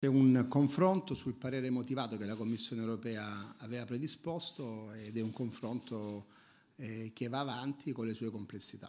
C'è un confronto sul parere motivato che la Commissione europea aveva predisposto ed è un confronto eh, che va avanti con le sue complessità.